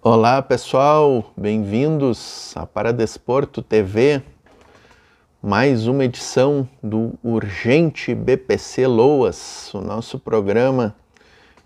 Olá pessoal, bem-vindos à Paradesporto TV, mais uma edição do Urgente BPC Loas, o nosso programa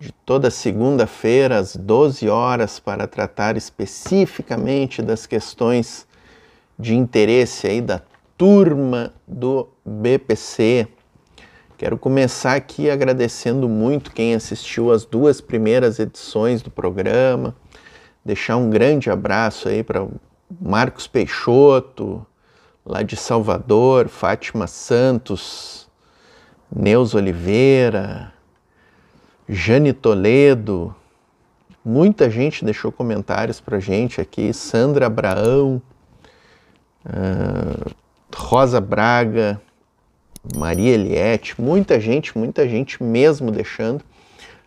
de toda segunda-feira às 12 horas para tratar especificamente das questões de interesse aí da turma do BPC. Quero começar aqui agradecendo muito quem assistiu às duas primeiras edições do programa deixar um grande abraço aí para Marcos Peixoto, lá de Salvador, Fátima Santos, Neus Oliveira, Jane Toledo, muita gente deixou comentários para gente aqui, Sandra Abraão, uh, Rosa Braga, Maria Eliette, muita gente, muita gente mesmo deixando.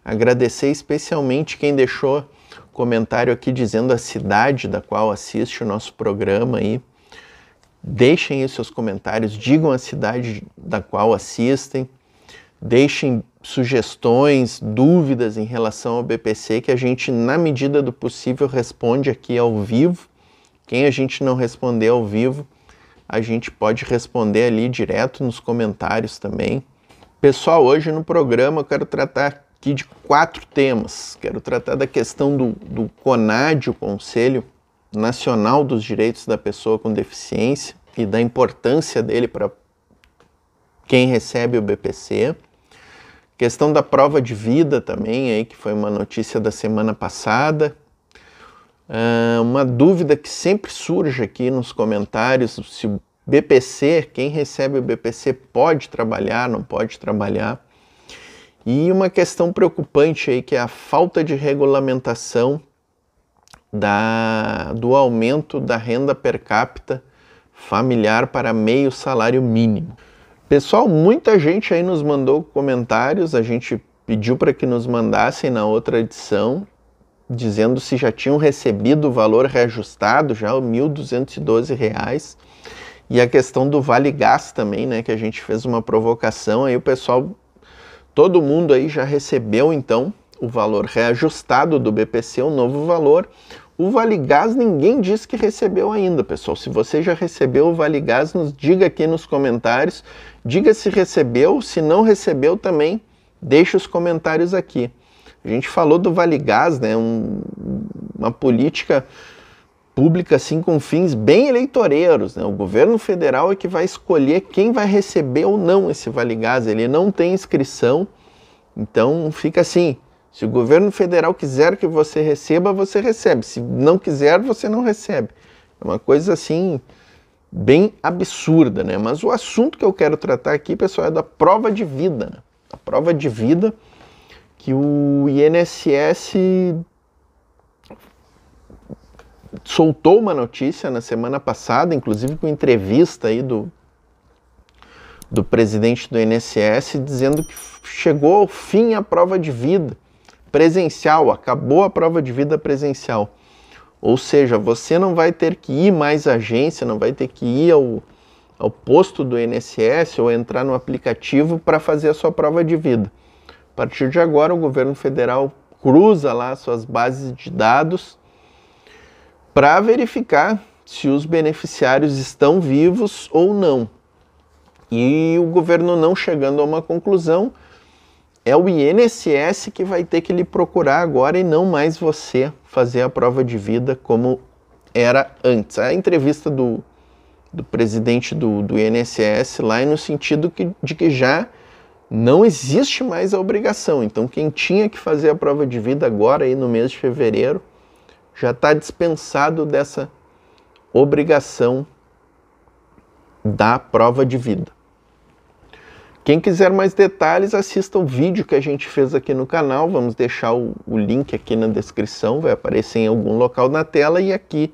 Agradecer especialmente quem deixou comentário aqui dizendo a cidade da qual assiste o nosso programa aí. Deixem aí seus comentários, digam a cidade da qual assistem, deixem sugestões, dúvidas em relação ao BPC que a gente, na medida do possível, responde aqui ao vivo. Quem a gente não responder ao vivo, a gente pode responder ali direto nos comentários também. Pessoal, hoje no programa eu quero tratar aqui de quatro temas. Quero tratar da questão do, do CONAD, o Conselho Nacional dos Direitos da Pessoa com Deficiência, e da importância dele para quem recebe o BPC. Questão da prova de vida também, aí, que foi uma notícia da semana passada. Uh, uma dúvida que sempre surge aqui nos comentários: se o BPC, quem recebe o BPC, pode trabalhar, não pode trabalhar. E uma questão preocupante aí que é a falta de regulamentação da, do aumento da renda per capita familiar para meio salário mínimo. Pessoal, muita gente aí nos mandou comentários, a gente pediu para que nos mandassem na outra edição, dizendo se já tinham recebido o valor reajustado, já o R$ 1.212. E a questão do Vale Gás também, né, que a gente fez uma provocação, aí o pessoal Todo mundo aí já recebeu então o valor reajustado do BPC, o novo valor. O Vale Gás ninguém disse que recebeu ainda, pessoal. Se você já recebeu o Vale Gás, nos diga aqui nos comentários. Diga se recebeu, se não recebeu também, deixa os comentários aqui. A gente falou do Vale Gás, né? Um, uma política pública assim com fins bem eleitoreiros. Né? O governo federal é que vai escolher quem vai receber ou não esse Vale Gás. Ele não tem inscrição, então fica assim. Se o governo federal quiser que você receba, você recebe. Se não quiser, você não recebe. É uma coisa assim bem absurda, né? Mas o assunto que eu quero tratar aqui, pessoal, é da prova de vida. Né? A prova de vida que o INSS soltou uma notícia na semana passada, inclusive com entrevista aí do, do presidente do INSS, dizendo que chegou ao fim a prova de vida presencial, acabou a prova de vida presencial. Ou seja, você não vai ter que ir mais à agência, não vai ter que ir ao, ao posto do INSS ou entrar no aplicativo para fazer a sua prova de vida. A partir de agora, o governo federal cruza lá suas bases de dados para verificar se os beneficiários estão vivos ou não. E o governo não chegando a uma conclusão, é o INSS que vai ter que lhe procurar agora e não mais você fazer a prova de vida como era antes. A entrevista do, do presidente do, do INSS lá é no sentido que, de que já não existe mais a obrigação. Então, quem tinha que fazer a prova de vida agora, aí no mês de fevereiro, já está dispensado dessa obrigação da prova de vida. Quem quiser mais detalhes, assista o vídeo que a gente fez aqui no canal. Vamos deixar o, o, link aqui na descrição, vai aparecer em algum local na tela e aqui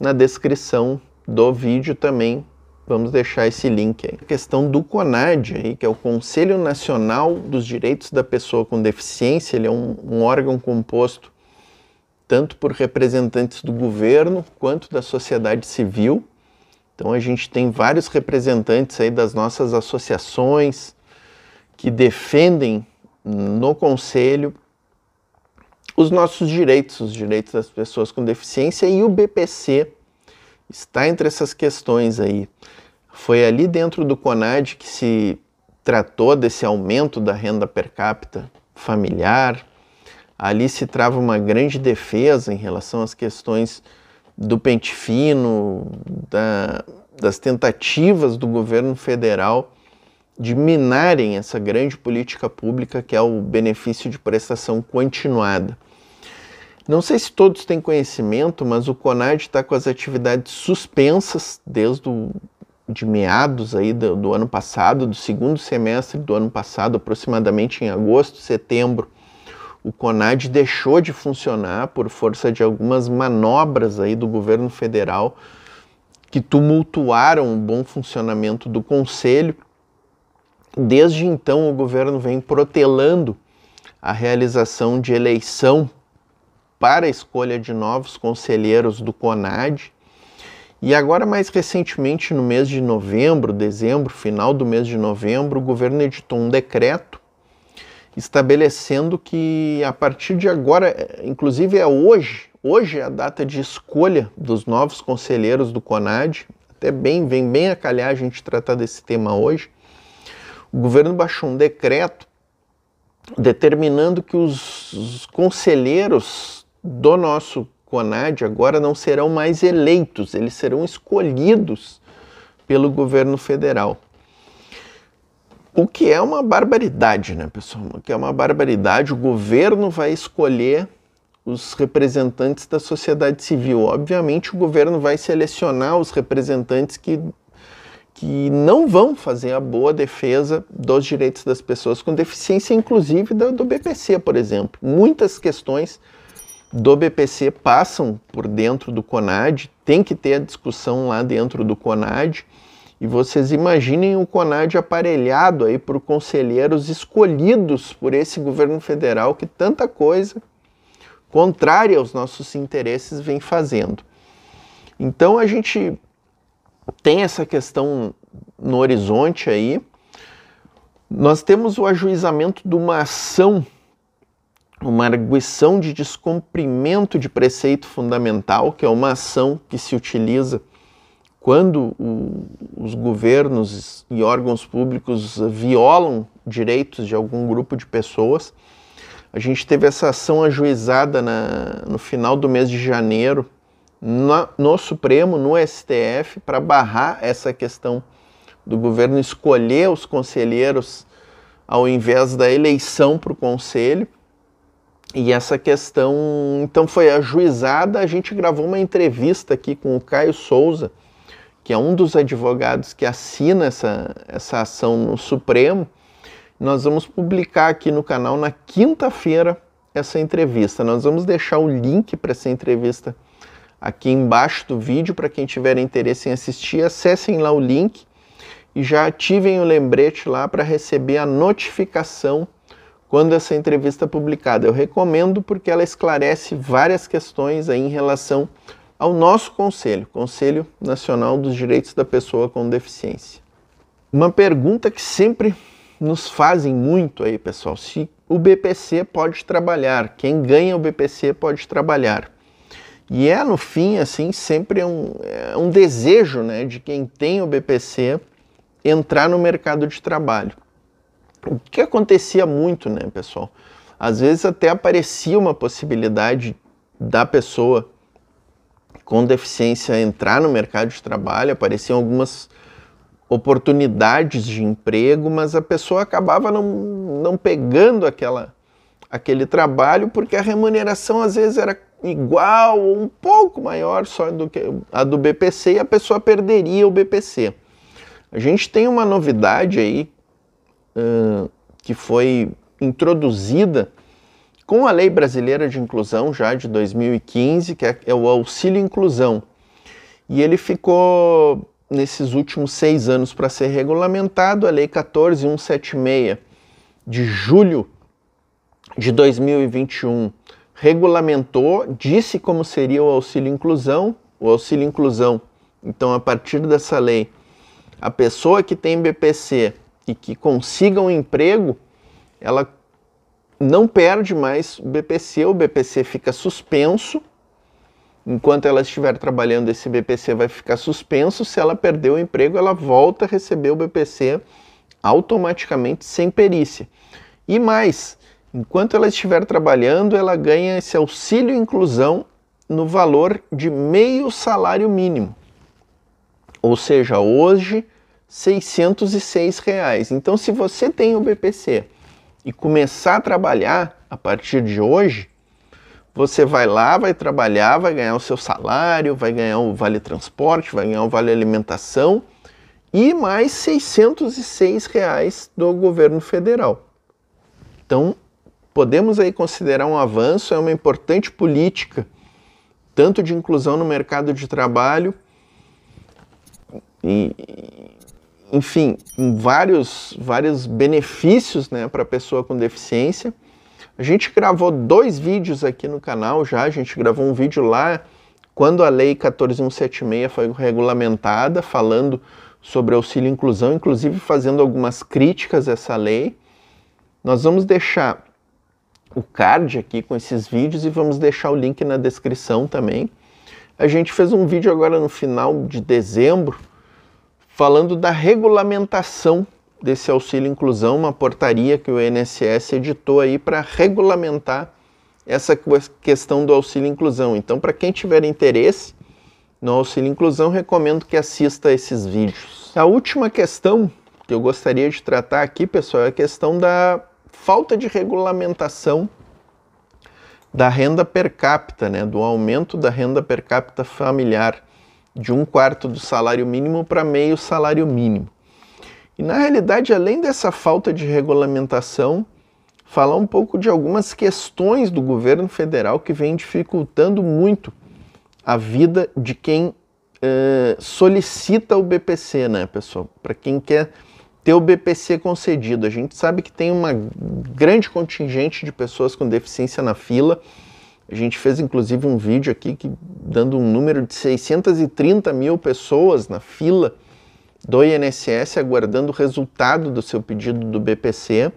na descrição do vídeo também vamos deixar esse link aí. A questão do CONAD, aí, que é o Conselho Nacional dos Direitos da Pessoa com Deficiência, ele é um, um órgão composto tanto por representantes do governo quanto da sociedade civil. Então a gente tem vários representantes aí das nossas associações que defendem no conselho os nossos direitos, os direitos das pessoas com deficiência e o BPC está entre essas questões aí. Foi ali dentro do CONAD que se tratou desse aumento da renda per capita familiar, ali se trava uma grande defesa em relação às questões do pente fino, da, das tentativas do governo federal de minarem essa grande política pública que é o benefício de prestação continuada. Não sei se todos têm conhecimento, mas o CONAD está com as atividades suspensas desde o, de meados aí do, do ano passado, do segundo semestre do ano passado, aproximadamente em agosto, setembro o CONAD deixou de funcionar por força de algumas manobras aí do governo federal que tumultuaram o bom funcionamento do conselho. Desde então, o governo vem protelando a realização de eleição para a escolha de novos conselheiros do CONAD. E agora, mais recentemente, no mês de novembro, dezembro, final do mês de novembro, o governo editou um decreto estabelecendo que a partir de agora, inclusive é hoje, hoje é a data de escolha dos novos conselheiros do CONAD, até bem, vem bem a calhar a gente tratar desse tema hoje. O governo baixou um decreto determinando que os, os conselheiros do nosso CONAD agora não serão mais eleitos, eles serão escolhidos pelo governo federal. O que é uma barbaridade, né, pessoal? O que é uma barbaridade. O governo vai escolher os representantes da sociedade civil. Obviamente, o governo vai selecionar os representantes que, que não vão fazer a boa defesa dos direitos das pessoas com deficiência, inclusive do, do BPC, por exemplo. Muitas questões do BPC passam por dentro do CONAD, tem que ter a discussão lá dentro do CONAD. E vocês imaginem o CONAD aparelhado aí por conselheiros escolhidos por esse governo federal que tanta coisa contrária aos nossos interesses vem fazendo. Então a gente tem essa questão no horizonte aí. Nós temos o ajuizamento de uma ação, uma arguição de descumprimento de preceito fundamental, que é uma ação que se utiliza quando o, os governos e órgãos públicos violam direitos de algum grupo de pessoas. A gente teve essa ação ajuizada na, no final do mês de janeiro na, no Supremo, no STF, para barrar essa questão do governo escolher os conselheiros ao invés da eleição para o conselho. E essa questão então foi ajuizada. A gente gravou uma entrevista aqui com o Caio Souza, que é um dos advogados que assina essa, essa ação no Supremo, nós vamos publicar aqui no canal na quinta-feira essa entrevista. Nós vamos deixar o link para essa entrevista aqui embaixo do vídeo para quem tiver interesse em assistir, acessem lá o link e já ativem o lembrete lá para receber a notificação quando essa entrevista é publicada. Eu recomendo porque ela esclarece várias questões aí em relação ao nosso conselho, Conselho Nacional dos Direitos da Pessoa com Deficiência. Uma pergunta que sempre nos fazem muito aí, pessoal, se o BPC pode trabalhar, quem ganha o BPC pode trabalhar. E é, no fim, assim, sempre um, é um desejo né, de quem tem o BPC entrar no mercado de trabalho. O que acontecia muito, né, pessoal? Às vezes até aparecia uma possibilidade da pessoa com deficiência entrar no mercado de trabalho, apareciam algumas oportunidades de emprego, mas a pessoa acabava não, não pegando aquela, aquele trabalho porque a remuneração às vezes era igual ou um pouco maior só do que a do BPC e a pessoa perderia o BPC. A gente tem uma novidade aí uh, que foi introduzida com a Lei Brasileira de Inclusão, já de 2015, que é, é o Auxílio Inclusão. E ele ficou, nesses últimos seis anos, para ser regulamentado, a Lei 14176, de julho de 2021, regulamentou, disse como seria o Auxílio Inclusão. O Auxílio Inclusão, então, a partir dessa lei, a pessoa que tem BPC e que consiga um emprego, ela não perde mais o BPC, o BPC fica suspenso. Enquanto ela estiver trabalhando, esse BPC vai ficar suspenso. Se ela perder o emprego, ela volta a receber o BPC automaticamente sem perícia. E mais, enquanto ela estiver trabalhando, ela ganha esse auxílio inclusão no valor de meio salário mínimo. Ou seja, hoje, R$ 606. Reais. Então, se você tem o BPC e começar a trabalhar a partir de hoje, você vai lá, vai trabalhar, vai ganhar o seu salário, vai ganhar o vale transporte, vai ganhar o vale alimentação e mais 606 reais do governo federal. Então, podemos aí considerar um avanço, é uma importante política, tanto de inclusão no mercado de trabalho e, enfim, vários, vários benefícios né, para a pessoa com deficiência. A gente gravou dois vídeos aqui no canal já, a gente gravou um vídeo lá quando a Lei 14176 foi regulamentada, falando sobre auxílio e inclusão, inclusive fazendo algumas críticas a essa lei. Nós vamos deixar o card aqui com esses vídeos e vamos deixar o link na descrição também. A gente fez um vídeo agora no final de dezembro falando da regulamentação desse auxílio inclusão, uma portaria que o INSS editou aí para regulamentar essa questão do auxílio inclusão. Então, para quem tiver interesse no auxílio inclusão, recomendo que assista esses vídeos. A última questão que eu gostaria de tratar aqui, pessoal, é a questão da falta de regulamentação da renda per capita, né, do aumento da renda per capita familiar de um quarto do salário mínimo para meio salário mínimo. E na realidade, além dessa falta de regulamentação, falar um pouco de algumas questões do governo federal que vem dificultando muito a vida de quem uh, solicita o BPC, né, pessoal? Para quem quer ter o BPC concedido. A gente sabe que tem uma grande contingente de pessoas com deficiência na fila a gente fez inclusive um vídeo aqui que, dando um número de 630 mil pessoas na fila do INSS aguardando o resultado do seu pedido do BPC.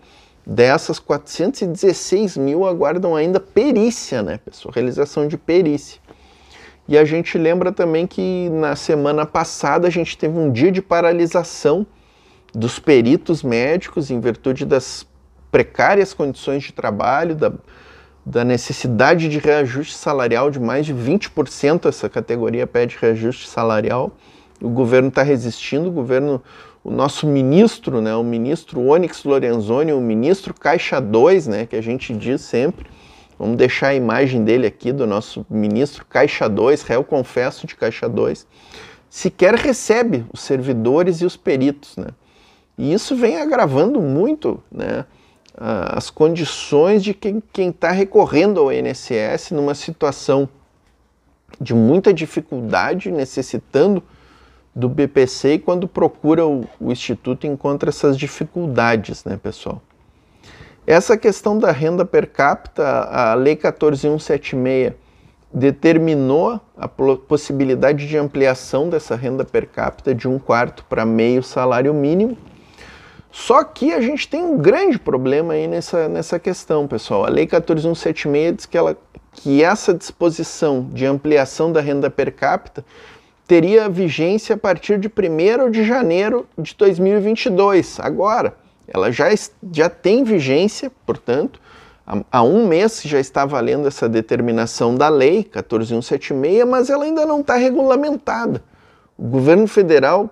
Dessas, 416 mil aguardam ainda perícia, né, pessoal? Realização de perícia. E a gente lembra também que na semana passada a gente teve um dia de paralisação dos peritos médicos em virtude das precárias condições de trabalho, da da necessidade de reajuste salarial de mais de 20%, essa categoria pede reajuste salarial. O governo está resistindo, o governo, o nosso ministro, né, o ministro Onyx Lorenzoni, o ministro Caixa 2, né, que a gente diz sempre, vamos deixar a imagem dele aqui, do nosso ministro Caixa 2, réu confesso de Caixa 2, sequer recebe os servidores e os peritos, né? E isso vem agravando muito, né? as condições de quem está recorrendo ao INSS numa situação de muita dificuldade, necessitando do BPC e quando procura o, o Instituto encontra essas dificuldades, né, pessoal? Essa questão da renda per capita, a Lei 14176 determinou a possibilidade de ampliação dessa renda per capita de um quarto para meio salário mínimo, só que a gente tem um grande problema aí nessa, nessa questão, pessoal. A Lei 14176 diz que, ela, que essa disposição de ampliação da renda per capita teria vigência a partir de 1 de janeiro de 2022, agora. Ela já, já tem vigência, portanto, há um mês já está valendo essa determinação da lei 14176, mas ela ainda não está regulamentada. O governo federal,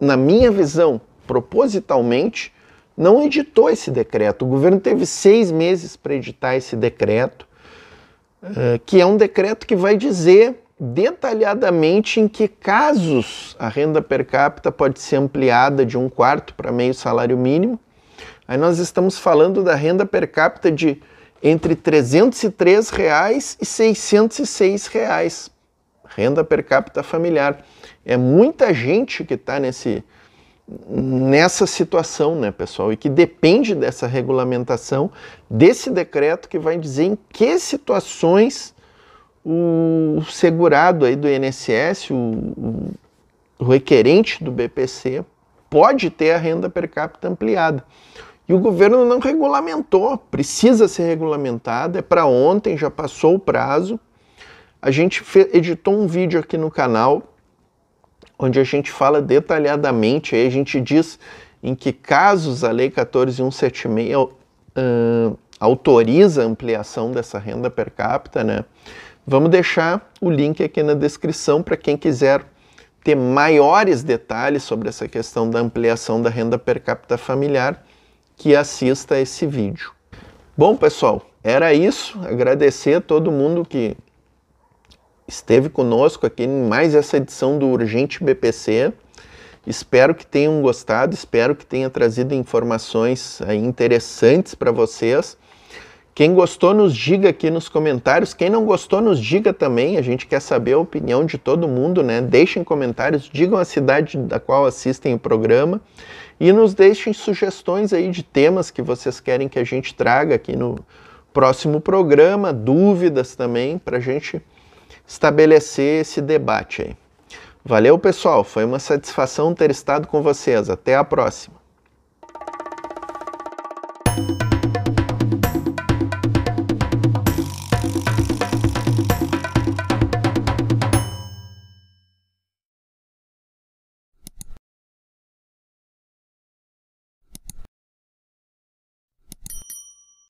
na minha visão, propositalmente, não editou esse decreto. O governo teve seis meses para editar esse decreto, eh, que é um decreto que vai dizer detalhadamente em que casos a renda per capita pode ser ampliada de um quarto para meio salário mínimo. Aí nós estamos falando da renda per capita de entre 303 reais e 606 reais, renda per capita familiar. É muita gente que está nesse nessa situação, né, pessoal? E que depende dessa regulamentação, desse decreto que vai dizer em que situações o segurado aí do INSS, o, o requerente do BPC, pode ter a renda per capita ampliada. E o governo não regulamentou, precisa ser regulamentado, é para ontem, já passou o prazo. A gente editou um vídeo aqui no canal onde a gente fala detalhadamente, aí a gente diz em que casos a Lei 14176 uh, eh, autoriza a ampliação dessa renda per capita, né? Vamos deixar o link aqui na descrição para quem quiser ter maiores detalhes sobre essa questão da ampliação da renda per capita familiar, que assista esse vídeo. Bom, pessoal, era isso. Agradecer a todo mundo que esteve conosco aqui em mais essa edição do Urgente BPC. Espero que tenham gostado, espero que tenha trazido informações eh, interessantes para vocês. Quem gostou, nos diga aqui nos comentários. Quem não gostou, nos diga também. A gente quer saber a opinião de todo mundo, né? Deixem comentários, digam a cidade da qual assistem o programa e nos deixem sugestões aí de temas que vocês querem que a gente traga aqui no próximo programa, dúvidas também, para a gente estabelecer esse debate aí. Valeu, pessoal. Foi uma satisfação ter estado com vocês. Até a próxima.